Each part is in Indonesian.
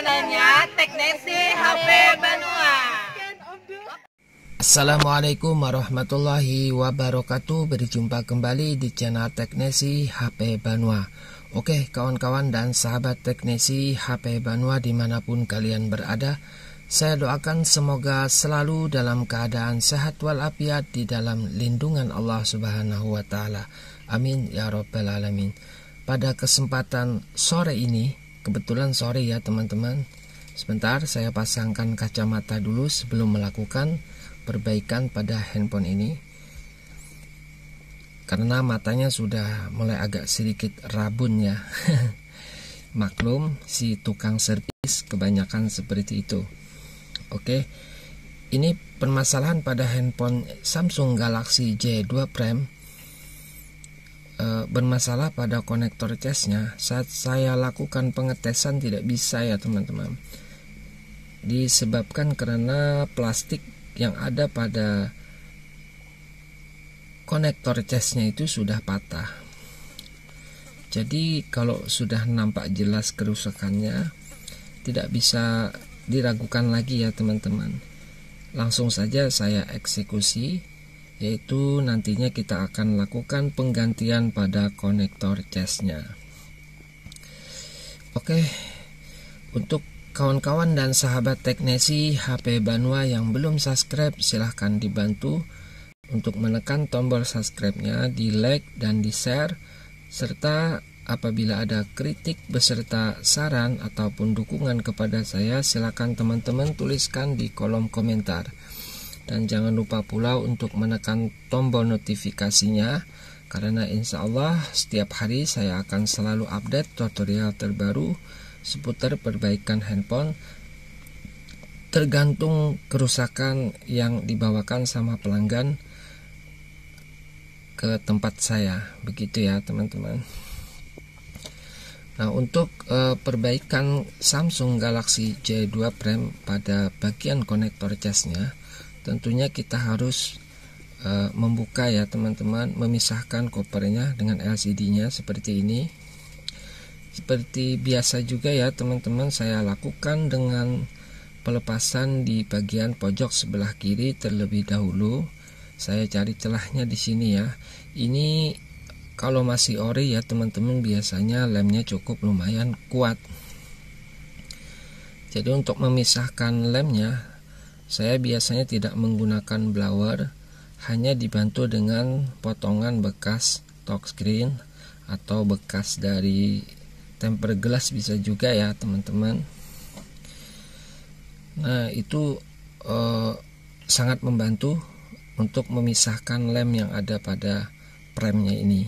channelnya Teknesi HP Banua. Assalamualaikum warahmatullahi wabarakatuh Berjumpa kembali di channel Teknesi HP Banua Oke kawan-kawan dan sahabat Teknesi HP Banua dimanapun kalian berada Saya doakan semoga selalu dalam keadaan sehat walafiat Di dalam lindungan Allah subhanahu wa ta'ala Amin ya robbal alamin Pada kesempatan sore ini kebetulan sorry ya teman-teman sebentar saya pasangkan kacamata dulu sebelum melakukan perbaikan pada handphone ini karena matanya sudah mulai agak sedikit rabun ya maklum si tukang servis kebanyakan seperti itu oke ini permasalahan pada handphone Samsung Galaxy J2 Prime e, bermasalah pada konektor casnya saat saya lakukan pengetesan tidak bisa ya teman-teman disebabkan karena plastik yang ada pada konektor casnya itu sudah patah jadi kalau sudah nampak jelas kerusakannya tidak bisa diragukan lagi ya teman-teman langsung saja saya eksekusi yaitu nantinya kita akan lakukan penggantian pada konektor chestnya. oke untuk kawan-kawan dan sahabat teknisi HP Banwa yang belum subscribe silahkan dibantu untuk menekan tombol subscribe-nya di like dan di share serta apabila ada kritik beserta saran ataupun dukungan kepada saya silahkan teman-teman tuliskan di kolom komentar dan jangan lupa pula untuk menekan tombol notifikasinya karena insya Allah setiap hari saya akan selalu update tutorial terbaru seputar perbaikan handphone tergantung kerusakan yang dibawakan sama pelanggan ke tempat saya begitu ya teman-teman Nah untuk e, perbaikan Samsung Galaxy J2 Prime pada bagian konektor casnya tentunya kita harus e, membuka ya teman-teman memisahkan kopernya dengan LCD-nya seperti ini seperti biasa juga ya teman-teman saya lakukan dengan pelepasan di bagian pojok sebelah kiri terlebih dahulu saya cari celahnya di sini ya ini kalau masih ori ya teman-teman biasanya lemnya cukup lumayan kuat jadi untuk memisahkan lemnya saya biasanya tidak menggunakan blower, hanya dibantu dengan potongan bekas tox screen atau bekas dari temper glass bisa juga ya teman-teman. Nah itu eh, sangat membantu untuk memisahkan lem yang ada pada premnya ini.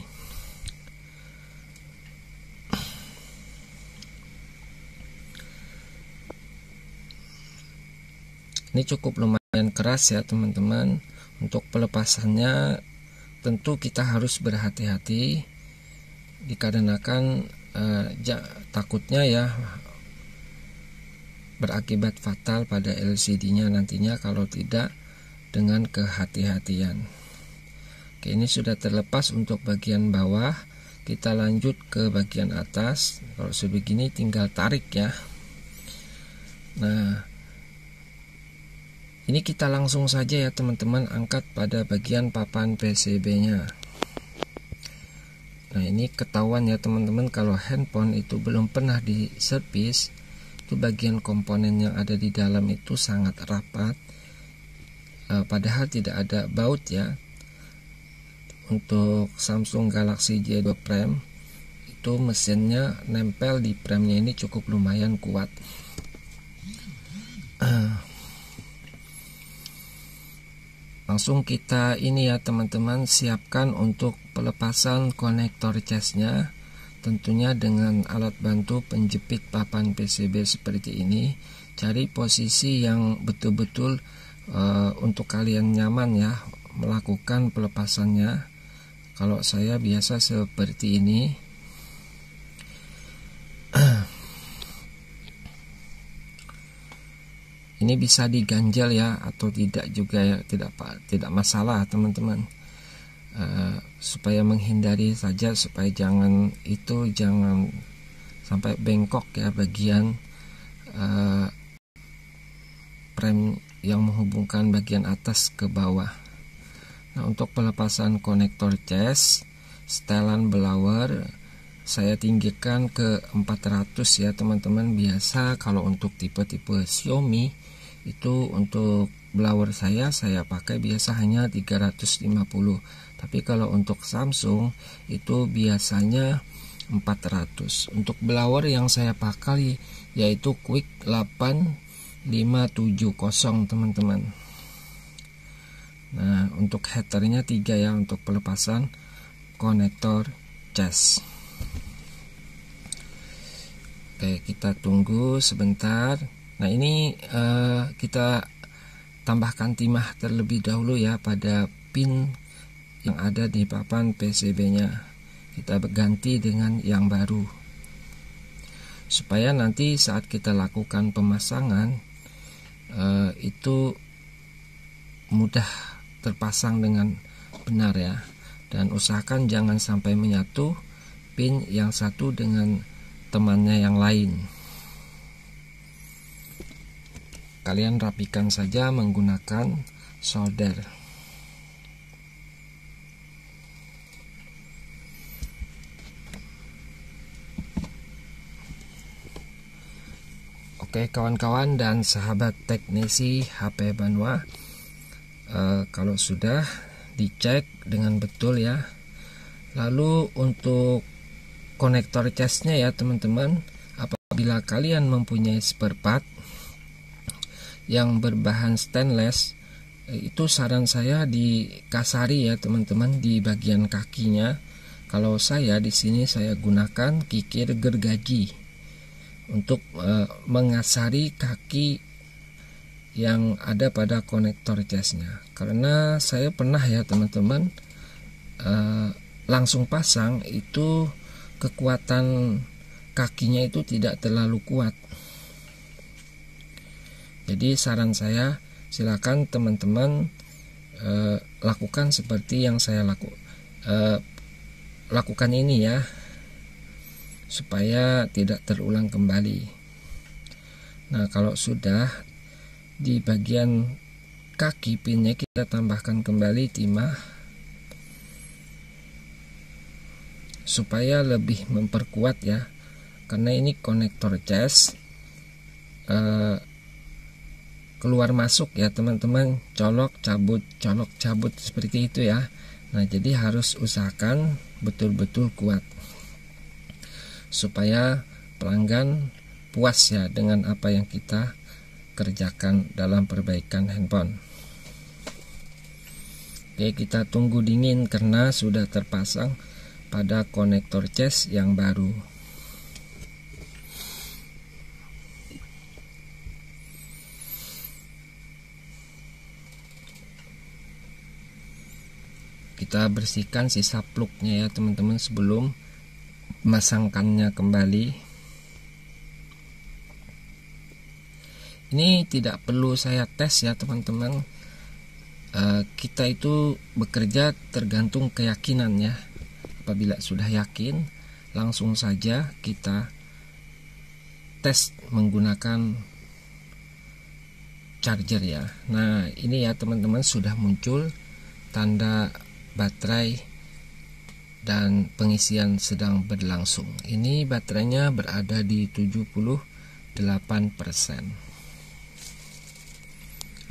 ini cukup lumayan keras ya teman-teman untuk pelepasannya tentu kita harus berhati-hati dikarenakan eh, ja, takutnya ya berakibat fatal pada LCD-nya nantinya kalau tidak dengan kehati-hatian. Oke, ini sudah terlepas untuk bagian bawah. Kita lanjut ke bagian atas. Kalau sebegini tinggal tarik ya. Nah, ini kita langsung saja ya teman-teman angkat pada bagian papan PCB-nya. Nah ini ketahuan ya teman-teman kalau handphone itu belum pernah di service itu bagian komponen yang ada di dalam itu sangat rapat e, padahal tidak ada baut ya untuk Samsung Galaxy J2 Prime itu mesinnya nempel di premnya ini cukup lumayan kuat eh, langsung kita ini ya teman-teman siapkan untuk pelepasan konektor casnya tentunya dengan alat bantu penjepit papan PCB seperti ini cari posisi yang betul-betul e, untuk kalian nyaman ya melakukan pelepasannya kalau saya biasa seperti ini ini bisa diganjal ya atau tidak juga ya tidak apa tidak masalah teman-teman uh, supaya menghindari saja supaya jangan itu jangan sampai bengkok ya bagian uh, rem yang menghubungkan bagian atas ke bawah. Nah, untuk pelepasan konektor chest, setelan blower saya tinggikan ke 400 ya teman-teman biasa kalau untuk tipe-tipe Xiaomi itu untuk blower saya saya pakai biasa hanya 350 tapi kalau untuk Samsung itu biasanya 400 untuk blower yang saya pakai yaitu Quick 8570 teman-teman nah untuk headernya 3 ya untuk pelepasan konektor chest Oke, kita tunggu sebentar. Nah, ini uh, kita tambahkan timah terlebih dahulu ya pada pin yang ada di papan PCB-nya. Kita berganti dengan yang baru. Supaya nanti saat kita lakukan pemasangan uh, itu mudah terpasang dengan benar ya. Dan usahakan jangan sampai menyatu pin yang satu dengan temannya yang lain. Kalian rapikan saja menggunakan solder. Oke kawan-kawan dan sahabat teknisi HP Banwa e, Kalau sudah dicek dengan betul ya Lalu untuk konektor casnya ya teman-teman apabila kalian mempunyai spare part yang berbahan stainless itu saran saya dikasari ya teman-teman di bagian kakinya kalau saya di sini saya gunakan kikir gergaji untuk e, mengasari kaki yang ada pada konektor casnya karena saya pernah ya teman-teman e, langsung pasang itu kekuatan kakinya itu tidak terlalu kuat. Jadi saran saya silakan teman-teman e, lakukan seperti yang saya laku e, lakukan ini ya supaya tidak terulang kembali. Nah, kalau sudah di bagian kaki pinnya kita tambahkan kembali timah supaya lebih memperkuat ya karena ini konektor cas eh, keluar masuk ya teman-teman colok cabut colok cabut seperti itu ya nah jadi harus usahakan betul-betul kuat supaya pelanggan puas ya dengan apa yang kita kerjakan dalam perbaikan handphone oke kita tunggu dingin karena sudah terpasang pada konektor CES yang baru kita bersihkan sisa plugnya ya teman-teman sebelum masangkannya kembali ini tidak perlu saya tes ya teman-teman eh, kita itu bekerja tergantung keyakinan ya Apabila sudah yakin, langsung saja kita tes menggunakan charger ya. Nah, ini ya teman-teman sudah muncul tanda baterai dan pengisian sedang berlangsung. Ini baterainya berada di 78%.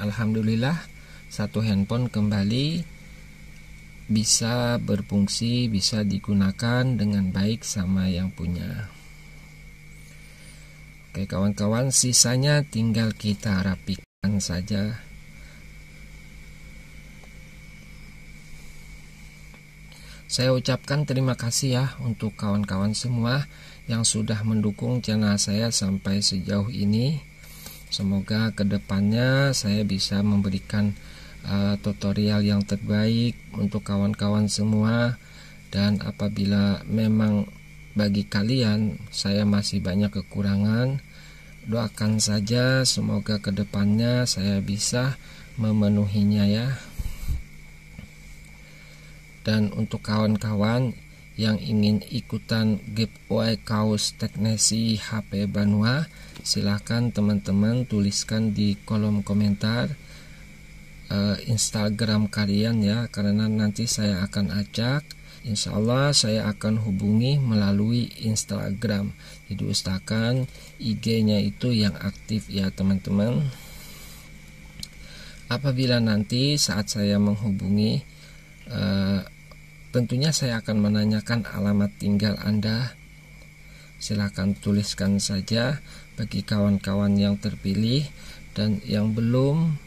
Alhamdulillah, satu handphone kembali bisa berfungsi, bisa digunakan dengan baik sama yang punya. Oke kawan-kawan, sisanya tinggal kita rapikan saja. Saya ucapkan terima kasih ya untuk kawan-kawan semua yang sudah mendukung channel saya sampai sejauh ini. Semoga kedepannya saya bisa memberikan uh, tutorial yang terbaik untuk kawan-kawan semua dan apabila memang bagi kalian saya masih banyak kekurangan doakan saja semoga kedepannya saya bisa memenuhinya ya dan untuk kawan-kawan yang ingin ikutan giveaway kaos teknesi HP Banua silahkan teman-teman tuliskan di kolom komentar uh, Instagram kalian ya karena nanti saya akan acak Insya Allah saya akan hubungi melalui Instagram Jadi usahakan IG-nya itu yang aktif ya teman-teman Apabila nanti saat saya menghubungi uh, Tentunya saya akan menanyakan alamat tinggal Anda Silahkan tuliskan saja bagi kawan-kawan yang terpilih dan yang belum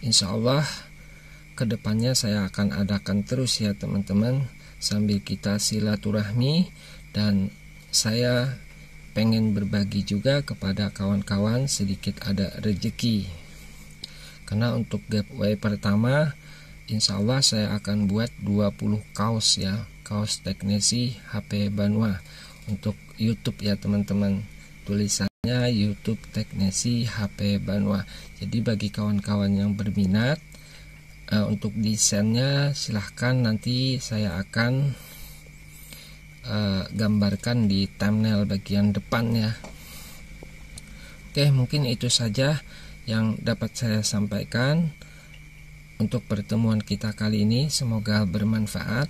Insya Allah kedepannya saya akan adakan terus ya teman-teman sambil kita silaturahmi dan saya pengen berbagi juga kepada kawan-kawan sedikit ada rejeki karena untuk giveaway pertama insya Allah saya akan buat 20 kaos ya kaos teknisi HP Banua untuk YouTube ya teman-teman tulisan YouTube Teknesi HP Banwa. Jadi bagi kawan-kawan yang berminat uh, untuk desainnya silahkan nanti saya akan uh, gambarkan di thumbnail bagian depan ya. Oke mungkin itu saja yang dapat saya sampaikan untuk pertemuan kita kali ini. Semoga bermanfaat.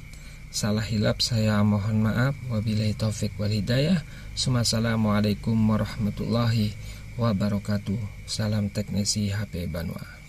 Salah hilap saya mohon maaf. Wabillahi taufik wal hidayah. Assalamualaikum warahmatullahi wabarakatuh. Salam teknisi HP Banua